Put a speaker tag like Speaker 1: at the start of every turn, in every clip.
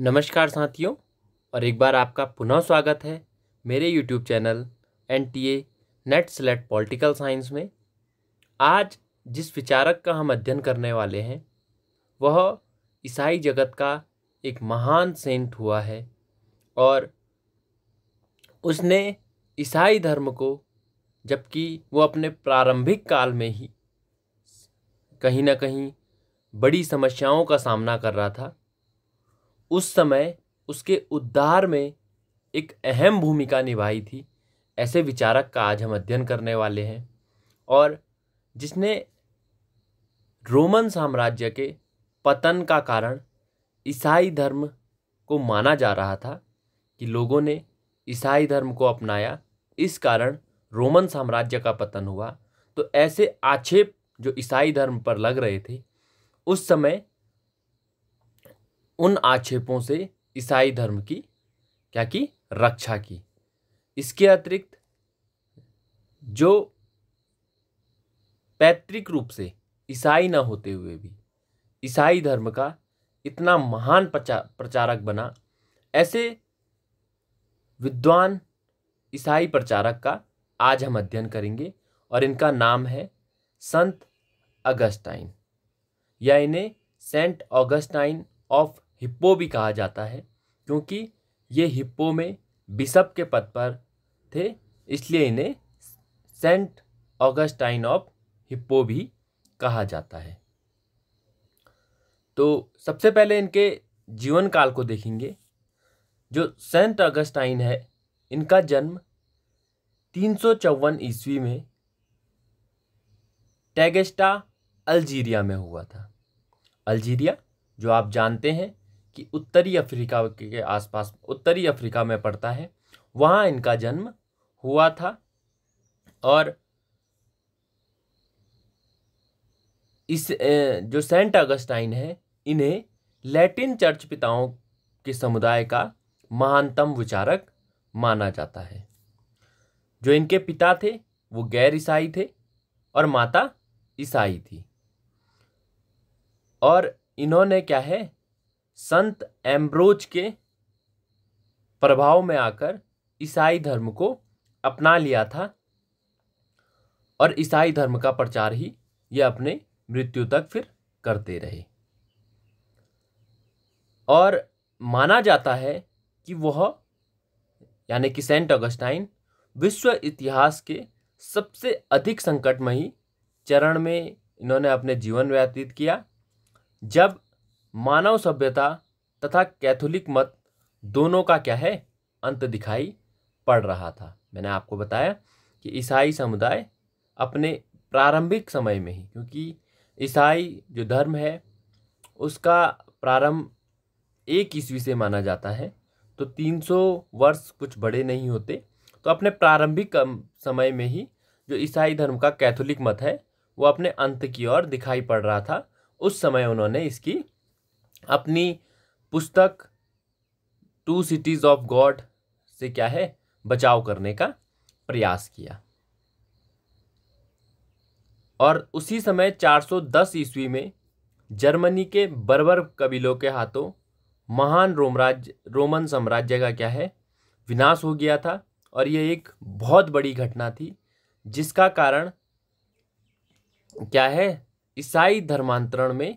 Speaker 1: नमस्कार साथियों और एक बार आपका पुनः स्वागत है मेरे YouTube channel N T A NET select political science में आज जिस विचारक का हम अध्ययन करने वाले हैं वह ईसाई जगत का एक महान सेंट हुआ है और उसने ईसाई धर्म को जबकि वो अपने प्रारंभिक काल में ही कहीं ना कहीं बड़ी समस्याओं का सामना कर रहा था उस समय उसके उद्धार में एक अहम भूमिका निभाई थी ऐसे विचारक का आज हम अध्ययन करने वाले हैं और जिसने रोमन साम्राज्य के पतन का कारण ईसाई धर्म को माना जा रहा था कि लोगों ने ईसाई धर्म को अपनाया इस कारण रोमन साम्राज्य का पतन हुआ तो ऐसे आक्षेप जो ईसाई धर्म पर लग रहे थे उस समय उन आक्षेपों से ईसाई धर्म की क्या की रक्षा की इसके अतिरिक्त जो पैतृक रूप से ईसाई न होते हुए भी ईसाई धर्म का इतना महान प्रचारक बना ऐसे विद्वान ईसाई प्रचारक का आज हम अध्ययन करेंगे और इनका नाम है संत अगस्टाइन या इन्हें सेंट ऑगस्टाइन ऑफ हिप्पो भी कहा जाता है क्योंकि ये हिप्पो में बिशप के पद पर थे इसलिए इन्हें सेंट ऑगस्टाइन ऑफ हिप्पो भी कहा जाता है तो सबसे पहले इनके जीवन काल को देखेंगे जो सेंट अगस्टाइन है इनका जन्म तीन सौ चौवन ईस्वी में टैगेस्टा अल्जीरिया में हुआ था अल्जीरिया जो आप जानते हैं कि उत्तरी अफ्रीका के आसपास उत्तरी अफ्रीका में पड़ता है वहाँ इनका जन्म हुआ था और इस जो सेंट अगस्टाइन है इन्हें लैटिन चर्च पिताओं के समुदाय का महानतम विचारक माना जाता है जो इनके पिता थे वो गैर ईसाई थे और माता ईसाई थी और इन्होंने क्या है संत एम्ब्रोज के प्रभाव में आकर ईसाई धर्म को अपना लिया था और ईसाई धर्म का प्रचार ही ये अपने मृत्यु तक फिर करते रहे और माना जाता है कि वह यानी कि सेंट अगस्टाइन विश्व इतिहास के सबसे अधिक संकटमयी चरण में इन्होंने अपने जीवन व्यतीत किया जब मानव सभ्यता तथा कैथोलिक मत दोनों का क्या है अंत दिखाई पड़ रहा था मैंने आपको बताया कि ईसाई समुदाय अपने प्रारंभिक समय में ही क्योंकि ईसाई जो धर्म है उसका प्रारंभ एक ईस्वी से माना जाता है तो 300 वर्ष कुछ बड़े नहीं होते तो अपने प्रारंभिक समय में ही जो ईसाई धर्म का कैथोलिक मत है वो अपने अंत की ओर दिखाई पड़ रहा था उस समय उन्होंने इसकी अपनी पुस्तक टू सिटीज़ ऑफ गॉड से क्या है बचाव करने का प्रयास किया और उसी समय 410 ईस्वी में जर्मनी के बर्बर कबीलों के हाथों महान रोमराज रोमन साम्राज्य का क्या है विनाश हो गया था और यह एक बहुत बड़ी घटना थी जिसका कारण क्या है ईसाई धर्मांतरण में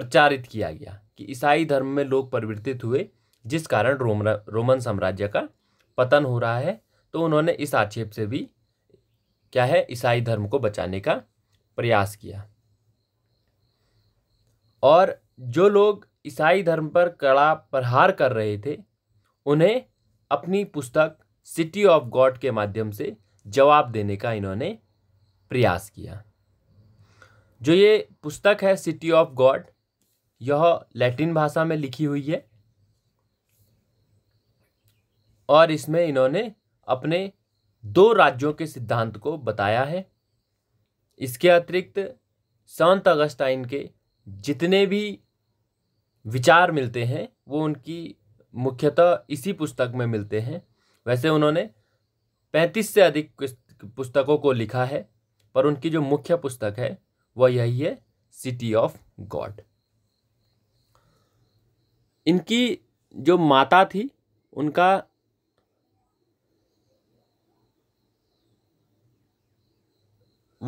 Speaker 1: प्रचारित किया गया कि ईसाई धर्म में लोग परिवर्तित हुए जिस कारण रोम रोमन साम्राज्य का पतन हो रहा है तो उन्होंने इस आक्षेप से भी क्या है ईसाई धर्म को बचाने का प्रयास किया और जो लोग ईसाई धर्म पर कड़ा प्रहार कर रहे थे उन्हें अपनी पुस्तक सिटी ऑफ गॉड के माध्यम से जवाब देने का इन्होंने प्रयास किया जो ये पुस्तक है सिटी ऑफ गॉड यह लैटिन भाषा में लिखी हुई है और इसमें इन्होंने अपने दो राज्यों के सिद्धांत को बताया है इसके अतिरिक्त संत अगस्टाइन के जितने भी विचार मिलते हैं वो उनकी मुख्यतः इसी पुस्तक में मिलते हैं वैसे उन्होंने पैंतीस से अधिक पुस्तकों को लिखा है पर उनकी जो मुख्य पुस्तक है वह यही है सिटी ऑफ गॉड इनकी जो माता थी उनका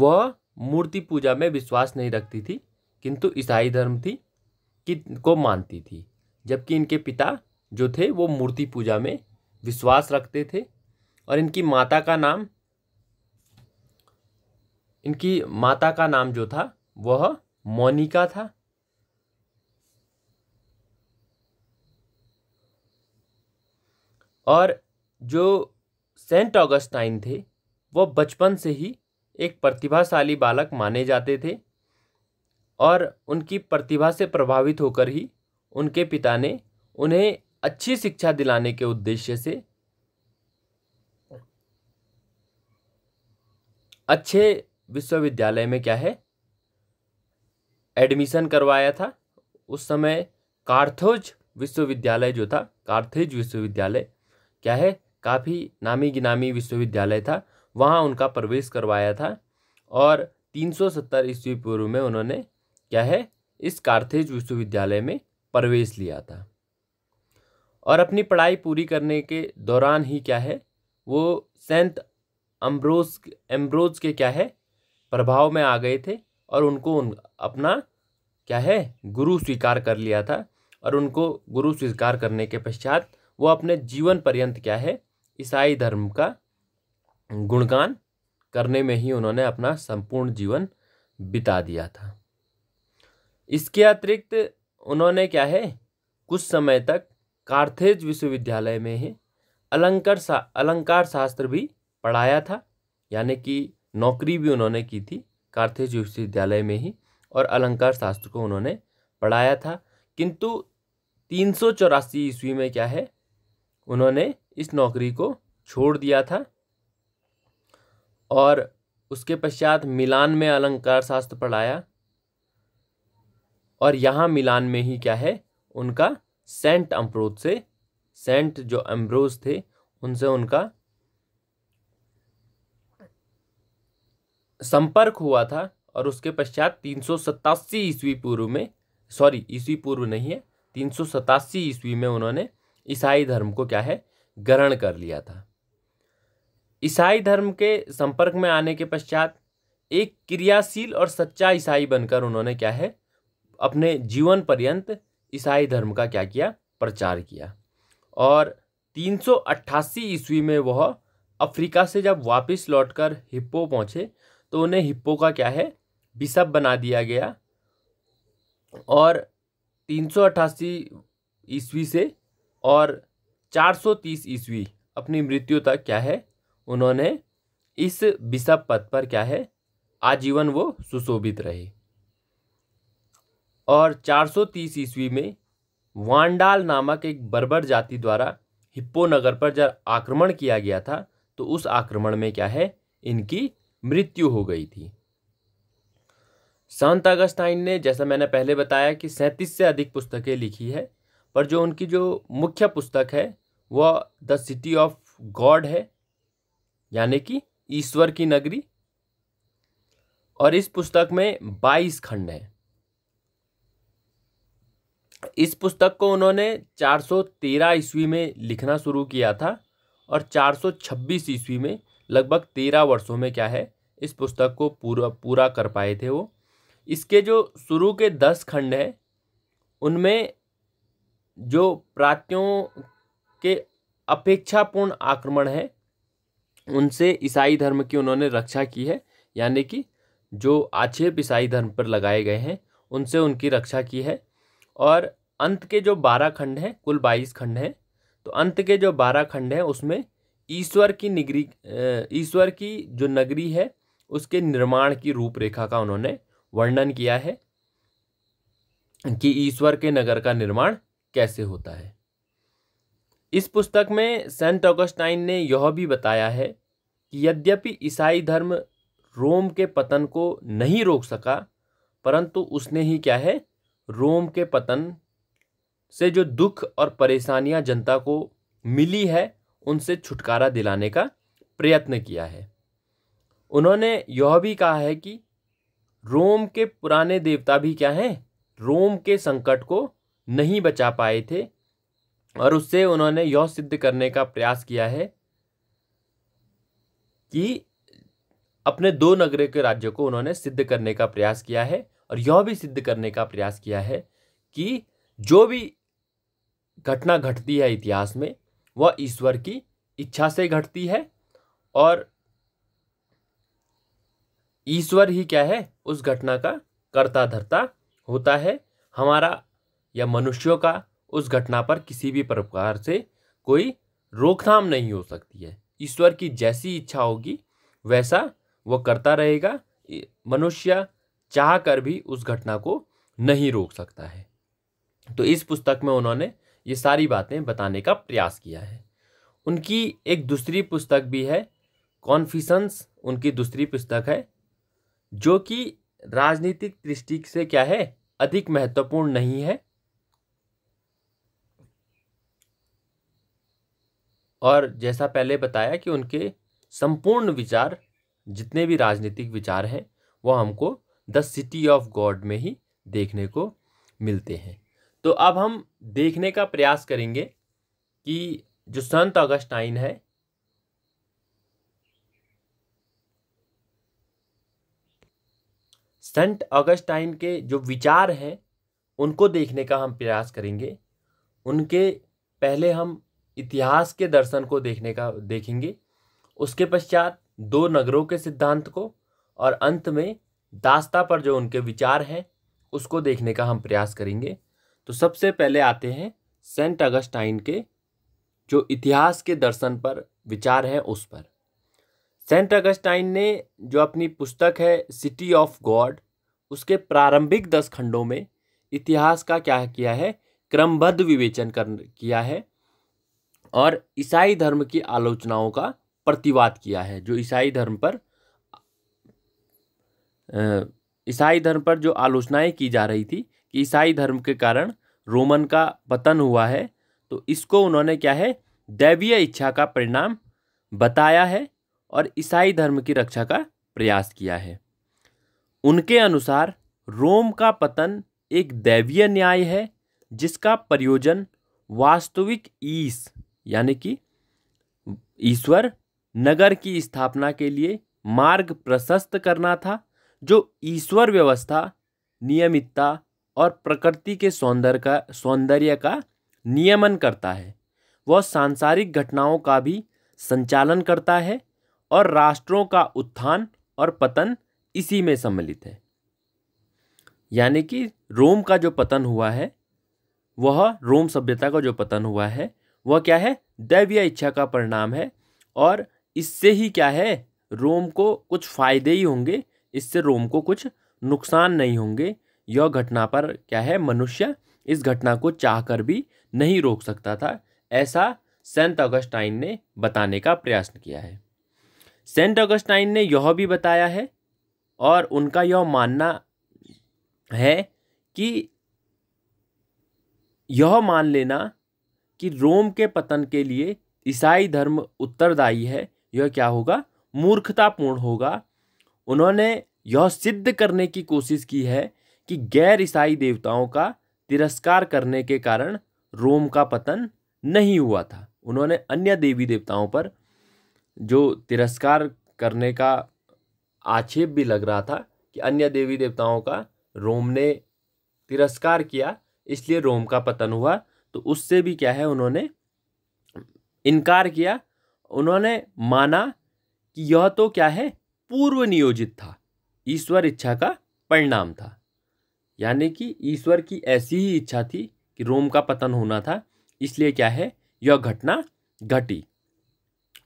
Speaker 1: वह मूर्ति पूजा में विश्वास नहीं रखती थी किंतु ईसाई धर्म थी कि को मानती थी जबकि इनके पिता जो थे वो मूर्ति पूजा में विश्वास रखते थे और इनकी माता का नाम इनकी माता का नाम जो था वह मोनिका था और जो सेंट ऑगस्टाइन थे वो बचपन से ही एक प्रतिभाशाली बालक माने जाते थे और उनकी प्रतिभा से प्रभावित होकर ही उनके पिता ने उन्हें अच्छी शिक्षा दिलाने के उद्देश्य से अच्छे विश्वविद्यालय में क्या है एडमिशन करवाया था उस समय कार्थोज विश्वविद्यालय जो था कार्थेज विश्वविद्यालय क्या है काफ़ी नामी गिनामी विश्वविद्यालय था वहाँ उनका प्रवेश करवाया था और 370 ईस्वी पूर्व में उन्होंने क्या है इस कार्थेज विश्वविद्यालय में प्रवेश लिया था और अपनी पढ़ाई पूरी करने के दौरान ही क्या है वो सेंट अम्ब्रोज एम्ब्रोज के क्या है प्रभाव में आ गए थे और उनको उन, अपना क्या है गुरु स्वीकार कर लिया था और उनको गुरु स्वीकार करने के पश्चात वो अपने जीवन पर्यंत क्या है ईसाई धर्म का गुणगान करने में ही उन्होंने अपना संपूर्ण जीवन बिता दिया था इसके अतिरिक्त उन्होंने क्या है कुछ समय तक कार्थेज विश्वविद्यालय में ही अलंकार सा अलंकार शास्त्र भी पढ़ाया था यानी कि नौकरी भी उन्होंने की थी कार्थेज विश्वविद्यालय में ही और अलंकार शास्त्र को उन्होंने पढ़ाया था किंतु तीन सौ चौरासी ईस्वी में क्या है उन्होंने इस नौकरी को छोड़ दिया था और उसके पश्चात मिलान में अलंकार शास्त्र पढ़ाया और यहाँ मिलान में ही क्या है उनका सेंट अम्ब्रोज से सेंट जो अम्ब्रोज थे उनसे उनका संपर्क हुआ था और उसके पश्चात तीन सौ सतासी ईस्वी पूर्व में सॉरी ईस्वी पूर्व नहीं है तीन सौ सतासी ईस्वी में उन्होंने ईसाई धर्म को क्या है ग्रहण कर लिया था ईसाई धर्म के संपर्क में आने के पश्चात एक क्रियाशील और सच्चा ईसाई बनकर उन्होंने क्या है अपने जीवन पर्यंत ईसाई धर्म का क्या किया प्रचार किया और 388 ईस्वी में वह अफ्रीका से जब वापस लौटकर हिप्पो पहुँचे तो उन्हें हिप्पो का क्या है बिशप बना दिया गया और 388 ईस्वी से और 430 ईस्वी अपनी मृत्यु तक क्या है उन्होंने इस बिशप पद पर क्या है आजीवन वो सुशोभित रहे और 430 ईस्वी में वांडाल नामक एक बर्बर जाति द्वारा हिप्पो नगर पर जब आक्रमण किया गया था तो उस आक्रमण में क्या है इनकी मृत्यु हो गई थी संत अगस्ताइन ने जैसा मैंने पहले बताया कि सैंतीस से अधिक पुस्तकें लिखी है पर जो उनकी जो मुख्य पुस्तक है वह द सिटी ऑफ गॉड है यानी कि ईश्वर की नगरी और इस पुस्तक में बाईस खंड हैं इस पुस्तक को उन्होंने 413 ईस्वी में लिखना शुरू किया था और 426 ईस्वी में लगभग तेरह वर्षों में क्या है इस पुस्तक को पूरा पूरा कर पाए थे वो इसके जो शुरू के दस खंड हैं उनमें जो प्रातियों के अपेक्षापूर्ण आक्रमण है उनसे ईसाई धर्म की उन्होंने रक्षा की है यानी कि जो आक्षेप ईसाई धर्म पर लगाए गए हैं उनसे उनकी रक्षा की है और अंत के जो बारह खंड हैं कुल बाईस खंड हैं तो अंत के जो बारह खंड हैं उसमें ईश्वर की निगरी ईश्वर की जो नगरी है उसके निर्माण की रूपरेखा का उन्होंने वर्णन किया है कि ईश्वर के नगर का निर्माण कैसे होता है इस पुस्तक में सेंट ऑगस्टाइन ने यह भी बताया है कि यद्यपि ईसाई धर्म रोम के पतन को नहीं रोक सका परंतु उसने ही क्या है रोम के पतन से जो दुख और परेशानियां जनता को मिली है उनसे छुटकारा दिलाने का प्रयत्न किया है उन्होंने यह भी कहा है कि रोम के पुराने देवता भी क्या हैं रोम के संकट को नहीं बचा पाए थे और उससे उन्होंने यह सिद्ध करने का प्रयास किया है कि अपने दो नगर के राज्यों को उन्होंने सिद्ध करने का प्रयास किया है और यह भी सिद्ध करने का प्रयास किया है कि जो भी घटना घटती है इतिहास में वह ईश्वर की इच्छा से घटती है और ईश्वर ही क्या है उस घटना का कर्ता धरता होता है हमारा या मनुष्यों का उस घटना पर किसी भी प्रकार से कोई रोकथाम नहीं हो सकती है ईश्वर की जैसी इच्छा होगी वैसा वो करता रहेगा मनुष्य चाह कर भी उस घटना को नहीं रोक सकता है तो इस पुस्तक में उन्होंने ये सारी बातें बताने का प्रयास किया है उनकी एक दूसरी पुस्तक भी है कॉन्फिशंस उनकी दूसरी पुस्तक है जो कि राजनीतिक दृष्टि से क्या है अधिक महत्वपूर्ण नहीं है और जैसा पहले बताया कि उनके संपूर्ण विचार जितने भी राजनीतिक विचार हैं वो हमको द सिटी ऑफ गॉड में ही देखने को मिलते हैं तो अब हम देखने का प्रयास करेंगे कि जो संत अगस्टाइन है संत अगस्टाइन के जो विचार हैं उनको देखने का हम प्रयास करेंगे उनके पहले हम इतिहास के दर्शन को देखने का देखेंगे उसके पश्चात दो नगरों के सिद्धांत को और अंत में दास्ता पर जो उनके विचार हैं उसको देखने का हम प्रयास करेंगे तो सबसे पहले आते हैं सेंट अगस्टाइन के जो इतिहास के दर्शन पर विचार हैं उस पर सेंट अगस्टाइन ने जो अपनी पुस्तक है सिटी ऑफ गॉड उसके प्रारंभिक दस खंडों में इतिहास का क्या किया है क्रमबद्ध विवेचन कर किया है और ईसाई धर्म की आलोचनाओं का प्रतिवाद किया है जो ईसाई धर्म पर ईसाई धर्म पर जो आलोचनाएं की जा रही थी कि ईसाई धर्म के कारण रोमन का पतन हुआ है तो इसको उन्होंने क्या है दैवीय इच्छा का परिणाम बताया है और ईसाई धर्म की रक्षा का प्रयास किया है उनके अनुसार रोम का पतन एक दैवीय न्याय है जिसका प्रयोजन वास्तविक ईस यानी कि ईश्वर नगर की स्थापना के लिए मार्ग प्रशस्त करना था जो ईश्वर व्यवस्था नियमितता और प्रकृति के सौंदर्य का सौंदर्य का नियमन करता है वह सांसारिक घटनाओं का भी संचालन करता है और राष्ट्रों का उत्थान और पतन इसी में सम्मिलित है यानी कि रोम का जो पतन हुआ है वह रोम सभ्यता का जो पतन हुआ है वह क्या है दैवीय इच्छा का परिणाम है और इससे ही क्या है रोम को कुछ फायदे ही होंगे इससे रोम को कुछ नुकसान नहीं होंगे यह घटना पर क्या है मनुष्य इस घटना को चाहकर भी नहीं रोक सकता था ऐसा सेंट ऑगस्टाइन ने बताने का प्रयास किया है सेंट ऑगस्टाइन ने यह भी बताया है और उनका यह मानना है कि यह मान लेना कि रोम के पतन के लिए ईसाई धर्म उत्तरदायी है यह क्या होगा मूर्खतापूर्ण होगा उन्होंने यह सिद्ध करने की कोशिश की है कि गैर ईसाई देवताओं का तिरस्कार करने के कारण रोम का पतन नहीं हुआ था उन्होंने अन्य देवी देवताओं पर जो तिरस्कार करने का आक्षेप भी लग रहा था कि अन्य देवी देवताओं का रोम ने तिरस्कार किया इसलिए रोम का पतन हुआ तो उससे भी क्या है उन्होंने इनकार किया उन्होंने माना कि यह तो क्या है पूर्व नियोजित था ईश्वर इच्छा का परिणाम था यानी कि ईश्वर की ऐसी ही इच्छा थी कि रोम का पतन होना था इसलिए क्या है यह घटना घटी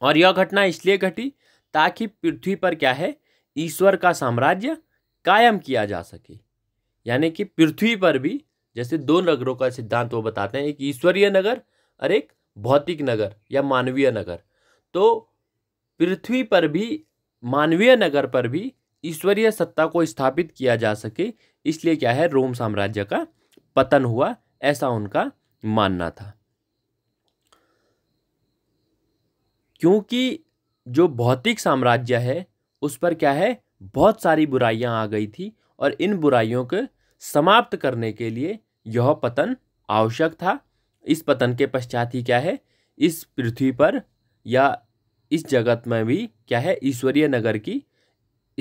Speaker 1: और यह घटना इसलिए घटी ताकि पृथ्वी पर क्या है ईश्वर का साम्राज्य कायम किया जा सके यानी कि पृथ्वी पर भी जैसे दो नगरों का सिद्धांत वो बताते हैं एक ईश्वरीय नगर और एक भौतिक नगर या मानवीय नगर तो पृथ्वी पर भी मानवीय नगर पर भी ईश्वरीय सत्ता को स्थापित किया जा सके इसलिए क्या है रोम साम्राज्य का पतन हुआ ऐसा उनका मानना था क्योंकि जो भौतिक साम्राज्य है उस पर क्या है बहुत सारी बुराइयां आ गई थी और इन बुराइयों के समाप्त करने के लिए यह पतन आवश्यक था इस पतन के पश्चात ही क्या है इस पृथ्वी पर या इस जगत में भी क्या है ईश्वरीय नगर की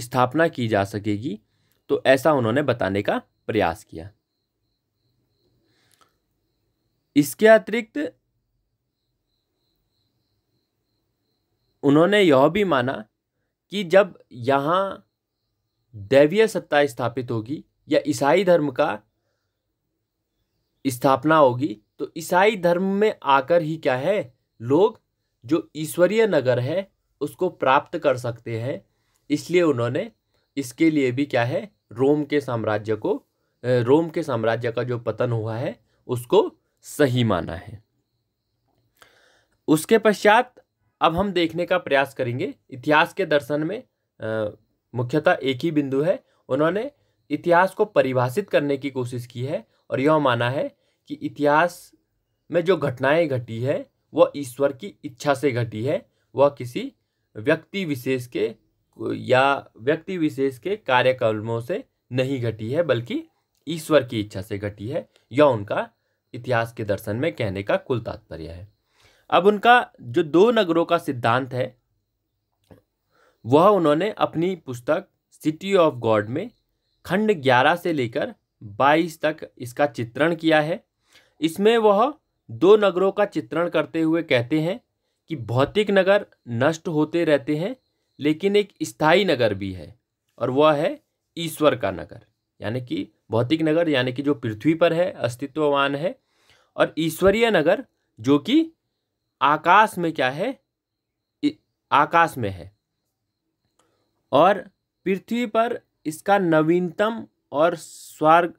Speaker 1: स्थापना की जा सकेगी तो ऐसा उन्होंने बताने का प्रयास किया इसके अतिरिक्त उन्होंने यह भी माना कि जब यहाँ दैवीय सत्ता स्थापित होगी या ईसाई धर्म का स्थापना होगी तो ईसाई धर्म में आकर ही क्या है लोग जो ईश्वरीय नगर है उसको प्राप्त कर सकते हैं इसलिए उन्होंने इसके लिए भी क्या है रोम के साम्राज्य को रोम के साम्राज्य का जो पतन हुआ है उसको सही माना है उसके पश्चात अब हम देखने का प्रयास करेंगे इतिहास के दर्शन में मुख्यतः एक ही बिंदु है उन्होंने इतिहास को परिभाषित करने की कोशिश की है और यह माना है कि इतिहास में जो घटनाएं घटी है वह ईश्वर की इच्छा से घटी है वह किसी व्यक्ति विशेष के या व्यक्ति विशेष के कार्यक्रमों से नहीं घटी है बल्कि ईश्वर की इच्छा से घटी है यह उनका इतिहास के दर्शन में कहने का कुल तात्पर्य है अब उनका जो दो नगरों का सिद्धांत है वह उन्होंने अपनी पुस्तक सिटी ऑफ गॉड में खंड ग्यारह से लेकर बाईस तक इसका चित्रण किया है इसमें वह दो नगरों का चित्रण करते हुए कहते हैं कि भौतिक नगर नष्ट होते रहते हैं लेकिन एक स्थायी नगर भी है और वह है ईश्वर का नगर यानी कि भौतिक नगर यानी कि जो पृथ्वी पर है अस्तित्ववान है और ईश्वरीय नगर जो कि आकाश में क्या है आकाश में है और पृथ्वी पर इसका नवीनतम और स्वर्ग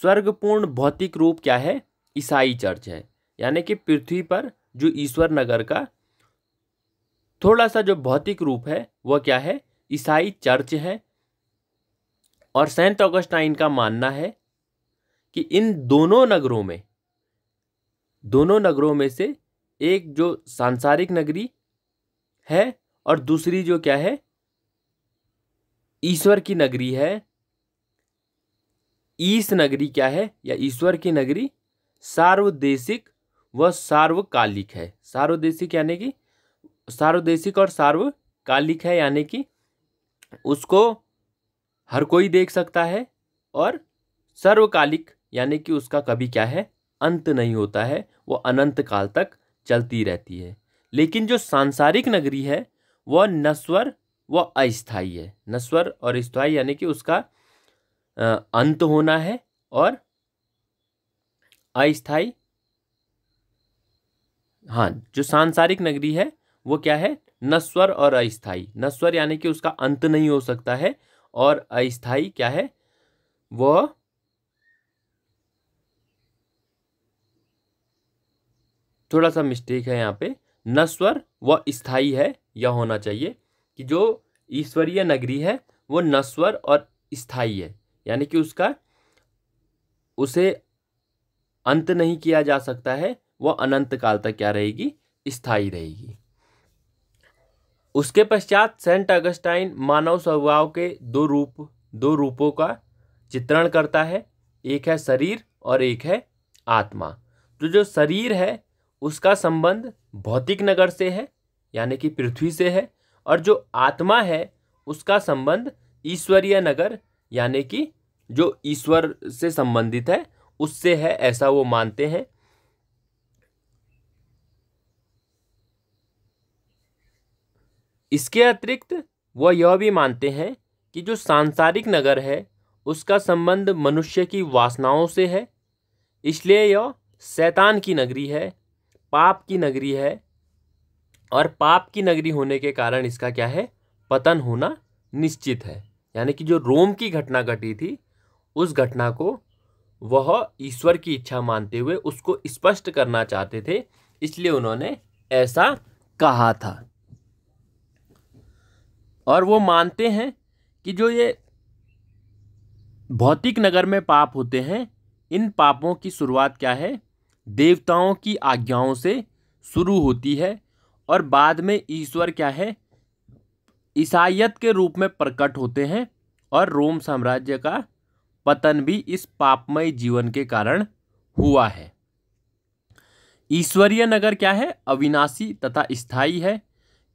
Speaker 1: स्वर्गपूर्ण भौतिक रूप क्या है ईसाई चर्च है यानी कि पृथ्वी पर जो ईश्वर नगर का थोड़ा सा जो भौतिक रूप है वह क्या है ईसाई चर्च है और सेंट ऑगस्टाइन का मानना है कि इन दोनों नगरों में दोनों नगरों में से एक जो सांसारिक नगरी है और दूसरी जो क्या है ईश्वर की नगरी है ईस नगरी क्या है या ईश्वर की नगरी सार्वदेशिक व सार्वकालिक है सार्वदेशिक यानी कि सार्वदेशिक और सार्वकालिक है यानी कि उसको हर कोई देख सकता है और सर्वकालिक यानी कि उसका कभी क्या है अंत नहीं होता है वो अनंत काल तक चलती रहती है लेकिन जो सांसारिक नगरी है वह नस्वर व अस्थाई है नस्वर और स्थाई यानी कि उसका अंत होना है और अस्थाई हाँ जो सांसारिक नगरी है वो क्या है नस्वर और अस्थाई नस्वर यानी कि उसका अंत नहीं हो सकता है और अस्थाई क्या है वह थोड़ा सा मिस्टेक है यहाँ पे नस्वर व स्थाई है यह होना चाहिए कि जो ईश्वरीय नगरी है वो नस्वर और स्थाई है यानी कि उसका उसे अंत नहीं किया जा सकता है वह अनंत काल तक क्या रहेगी स्थायी रहेगी उसके पश्चात सेंट अगस्टाइन मानव स्वभाव के दो रूप दो रूपों का चित्रण करता है एक है शरीर और एक है आत्मा तो जो शरीर है उसका संबंध भौतिक नगर से है यानी कि पृथ्वी से है और जो आत्मा है उसका संबंध ईश्वरीय नगर यानी कि जो ईश्वर से संबंधित है उससे है ऐसा वो मानते हैं इसके अतिरिक्त वह यह भी मानते हैं कि जो सांसारिक नगर है उसका संबंध मनुष्य की वासनाओं से है इसलिए यह शैतान की नगरी है पाप की नगरी है और पाप की नगरी होने के कारण इसका क्या है पतन होना निश्चित है यानी कि जो रोम की घटना घटी थी उस घटना को वह ईश्वर की इच्छा मानते हुए उसको स्पष्ट करना चाहते थे इसलिए उन्होंने ऐसा कहा था और वो मानते हैं कि जो ये भौतिक नगर में पाप होते हैं इन पापों की शुरुआत क्या है देवताओं की आज्ञाओं से शुरू होती है और बाद में ईश्वर क्या है ईसाइत के रूप में प्रकट होते हैं और रोम साम्राज्य का पतन भी इस पापमय जीवन के कारण हुआ है ईश्वरीय नगर क्या है अविनाशी तथा स्थायी है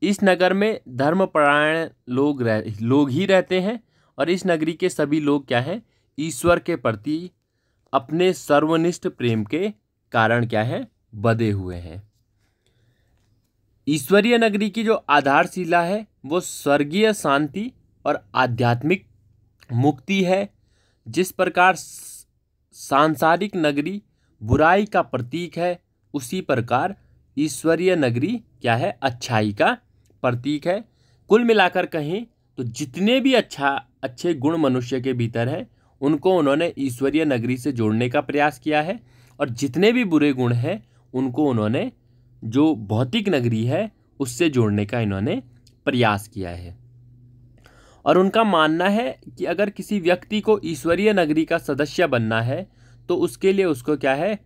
Speaker 1: इस नगर में धर्मपरायण लोग रह लोग ही रहते हैं और इस नगरी के सभी लोग क्या हैं ईश्वर के प्रति अपने सर्वनिष्ठ प्रेम के कारण क्या है बधे हुए हैं ईश्वरीय नगरी की जो आधारशिला है वो स्वर्गीय शांति और आध्यात्मिक मुक्ति है जिस प्रकार सांसारिक नगरी बुराई का प्रतीक है उसी प्रकार ईश्वरीय नगरी क्या है अच्छाई का प्रतीक है कुल मिलाकर कहें तो जितने भी अच्छा अच्छे गुण मनुष्य के भीतर हैं उनको उन्होंने ईश्वरीय नगरी से जोड़ने का प्रयास किया है और जितने भी बुरे गुण हैं उनको उन्होंने जो भौतिक नगरी है उससे जोड़ने का इन्होंने प्रयास किया है और उनका मानना है कि अगर किसी व्यक्ति को ईश्वरीय नगरी का सदस्य बनना है तो उसके लिए उसको क्या है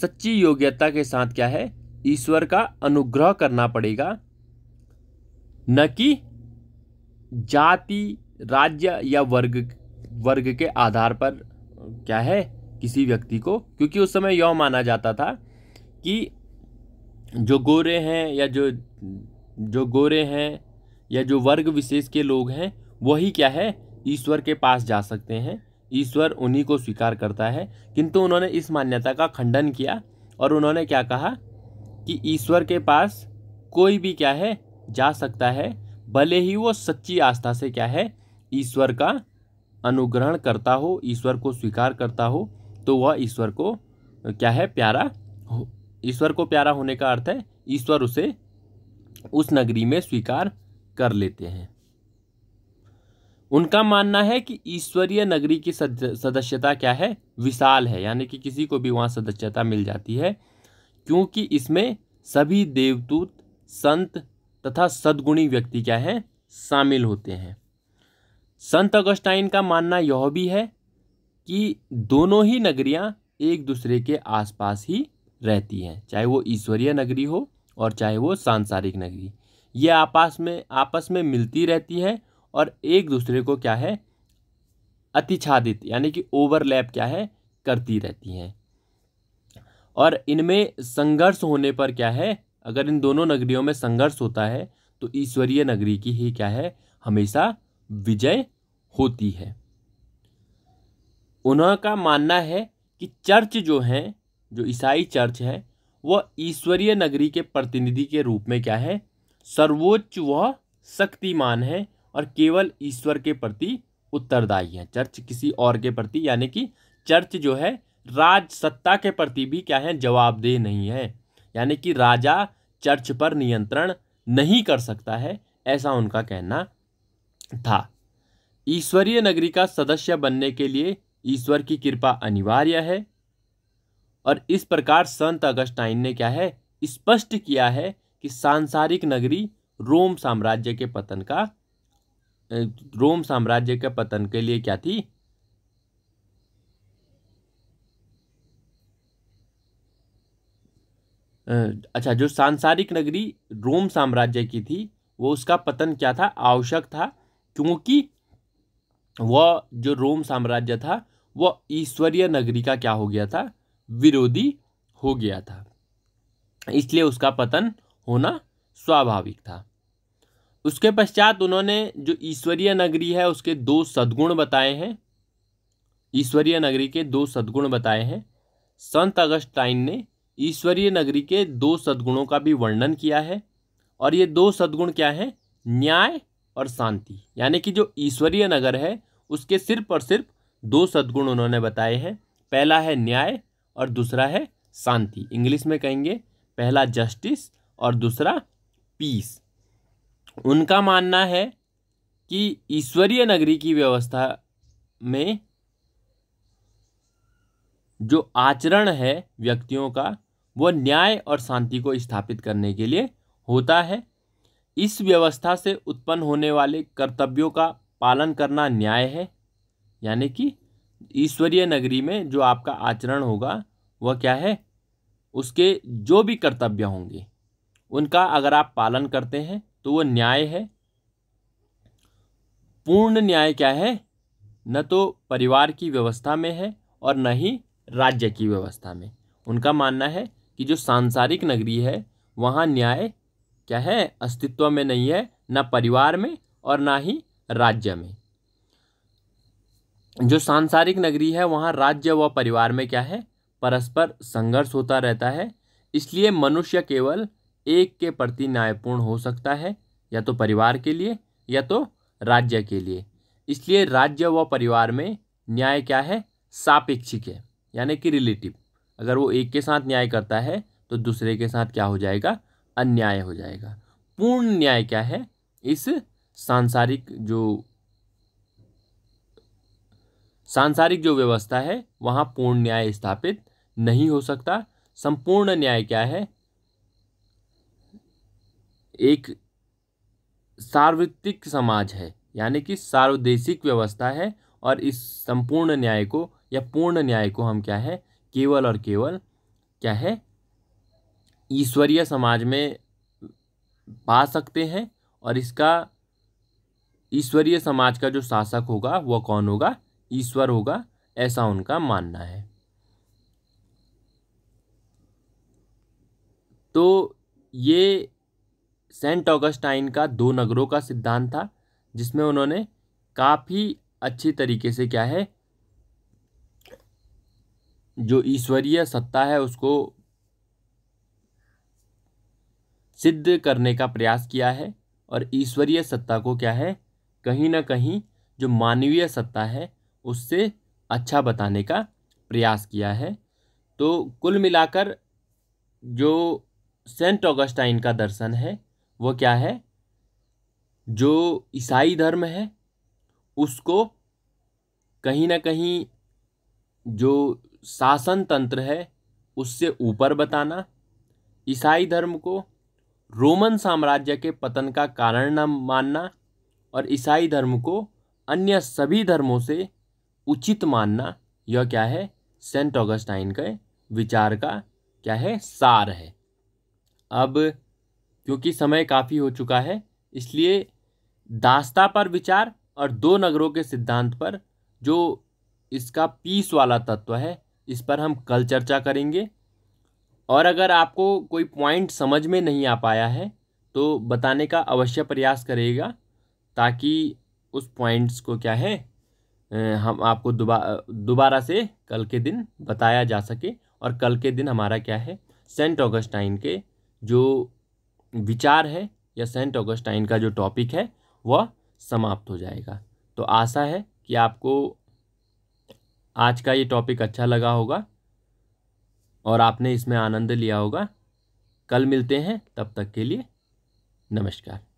Speaker 1: सच्ची योग्यता के साथ क्या है ईश्वर का अनुग्रह करना पड़ेगा न कि जाति राज्य या वर्ग वर्ग के आधार पर क्या है किसी व्यक्ति को क्योंकि उस समय यह माना जाता था कि जो गोरे हैं या जो जो गोरे हैं या जो वर्ग विशेष के लोग हैं वही क्या है ईश्वर के पास जा सकते हैं ईश्वर उन्हीं को स्वीकार करता है किंतु उन्होंने इस मान्यता का खंडन किया और उन्होंने क्या कहा कि ईश्वर के पास कोई भी क्या है जा सकता है भले ही वो सच्ची आस्था से क्या है ईश्वर का अनुग्रहण करता हो ईश्वर को स्वीकार करता हो तो वह ईश्वर को क्या है प्यारा हो ईश्वर को प्यारा होने का अर्थ है ईश्वर उसे उस नगरी में स्वीकार कर लेते हैं उनका मानना है कि ईश्वरीय नगरी की सदस्यता क्या है विशाल है यानी कि किसी को भी वहाँ सदस्यता मिल जाती है क्योंकि इसमें सभी देवदूत संत तथा सद्गुणी व्यक्ति क्या हैं शामिल होते हैं संत अगस्टाइन का मानना यह भी है कि दोनों ही नगरियाँ एक दूसरे के आसपास ही रहती हैं चाहे वो ईश्वरीय नगरी हो और चाहे वो सांसारिक नगरी ये आपस में आपस में मिलती रहती है और एक दूसरे को क्या है अतिछादित यानी कि ओवरलैप क्या है करती रहती हैं और इनमें संघर्ष होने पर क्या है अगर इन दोनों नगरियों में संघर्ष होता है तो ईश्वरीय नगरी की ही क्या है हमेशा विजय होती है उनका मानना है कि चर्च जो हैं जो ईसाई चर्च है वह ईश्वरीय नगरी के प्रतिनिधि के रूप में क्या है सर्वोच्च वह शक्तिमान है और केवल ईश्वर के प्रति उत्तरदायी है चर्च किसी और के प्रति यानी कि चर्च जो है राज सत्ता के प्रति भी क्या है जवाबदेह नहीं है यानी कि राजा चर्च पर नियंत्रण नहीं कर सकता है ऐसा उनका कहना था ईश्वरीय नगरी का सदस्य बनने के लिए ईश्वर की कृपा अनिवार्य है और इस प्रकार संत अगस्टाइन ने क्या है स्पष्ट किया है कि सांसारिक नगरी रोम साम्राज्य के पतन का रोम साम्राज्य के पतन के लिए क्या थी अच्छा जो सांसारिक नगरी रोम साम्राज्य की थी वो उसका पतन क्या था आवश्यक था क्योंकि वह जो रोम साम्राज्य था वह ईश्वरीय नगरी का क्या हो गया था विरोधी हो गया था इसलिए उसका पतन होना स्वाभाविक था उसके पश्चात उन्होंने जो ईश्वरीय नगरी है उसके दो सद्गुण बताए हैं ईश्वरीय नगरी के दो सद्गुण बताए हैं संत अगस्टाइन ने ईश्वरीय नगरी के दो सद्गुणों का भी वर्णन किया है और ये दो सद्गुण क्या हैं न्याय और शांति यानी कि जो ईश्वरीय नगर है उसके सिर्फ और सिर्फ दो सद्गुण उन्होंने बताए हैं पहला है न्याय और दूसरा है शांति इंग्लिश में कहेंगे पहला जस्टिस और दूसरा पीस उनका मानना है कि ईश्वरीय नगरी की व्यवस्था में जो आचरण है व्यक्तियों का वो न्याय और शांति को स्थापित करने के लिए होता है इस व्यवस्था से उत्पन्न होने वाले कर्तव्यों का पालन करना न्याय है यानी कि ईश्वरीय नगरी में जो आपका आचरण होगा वह क्या है उसके जो भी कर्तव्य होंगे उनका अगर आप पालन करते हैं तो वो न्याय है पूर्ण न्याय क्या है न तो परिवार की व्यवस्था में है और न ही राज्य की व्यवस्था में उनका मानना है कि जो सांसारिक नगरी है वहाँ न्याय क्या है अस्तित्व में नहीं है ना परिवार में और ना ही राज्य में जो सांसारिक नगरी है वहाँ राज्य व परिवार में क्या है परस्पर संघर्ष होता रहता है इसलिए मनुष्य केवल एक के प्रति न्यायपूर्ण हो सकता है या तो परिवार के लिए या तो राज्य के लिए इसलिए राज्य व परिवार में न्याय क्या है सापेक्षिक है यानी कि रिलेटिव अगर वो एक के साथ न्याय करता है तो दूसरे के साथ क्या हो जाएगा अन्याय हो जाएगा पूर्ण न्याय क्या है इस सांसारिक जो सांसारिक जो व्यवस्था है वहाँ पूर्ण न्याय स्थापित नहीं हो सकता संपूर्ण न्याय क्या है एक सार्वत्रिक समाज है यानी कि सार्वदेशिक व्यवस्था है और इस संपूर्ण न्याय को या पूर्ण न्याय को हम क्या है केवल और केवल क्या है ईश्वरीय समाज में पा सकते हैं और इसका ईश्वरीय समाज का जो शासक होगा वह कौन होगा ईश्वर होगा ऐसा उनका मानना है तो ये सेंट ऑगस्टाइन का दो नगरों का सिद्धांत था जिसमें उन्होंने काफ़ी अच्छी तरीके से क्या है जो ईश्वरीय सत्ता है उसको सिद्ध करने का प्रयास किया है और ईश्वरीय सत्ता को क्या है कहीं ना कहीं जो मानवीय सत्ता है उससे अच्छा बताने का प्रयास किया है तो कुल मिलाकर जो सेंट ऑगस्टाइन का दर्शन है वो क्या है जो ईसाई धर्म है उसको कहीं ना कहीं जो शासन तंत्र है उससे ऊपर बताना ईसाई धर्म को रोमन साम्राज्य के पतन का कारण न मानना और ईसाई धर्म को अन्य सभी धर्मों से उचित मानना यह क्या है सेंट ऑगस्टाइन के विचार का क्या है सार है अब क्योंकि समय काफ़ी हो चुका है इसलिए दास्ता पर विचार और दो नगरों के सिद्धांत पर जो इसका पीस वाला तत्व है इस पर हम कल चर्चा करेंगे और अगर आपको कोई पॉइंट समझ में नहीं आ पाया है तो बताने का अवश्य प्रयास करेगा ताकि उस पॉइंट्स को क्या है हम आपको दोबा दोबारा से कल के दिन बताया जा सके और कल के दिन हमारा क्या है सेंट ऑगस्टाइन के जो विचार है या सेंट ऑगस्टाइन का जो टॉपिक है वह समाप्त हो जाएगा तो आशा है कि आपको आज का ये टॉपिक अच्छा लगा होगा और आपने इसमें आनंद लिया होगा कल मिलते हैं तब तक के लिए नमस्कार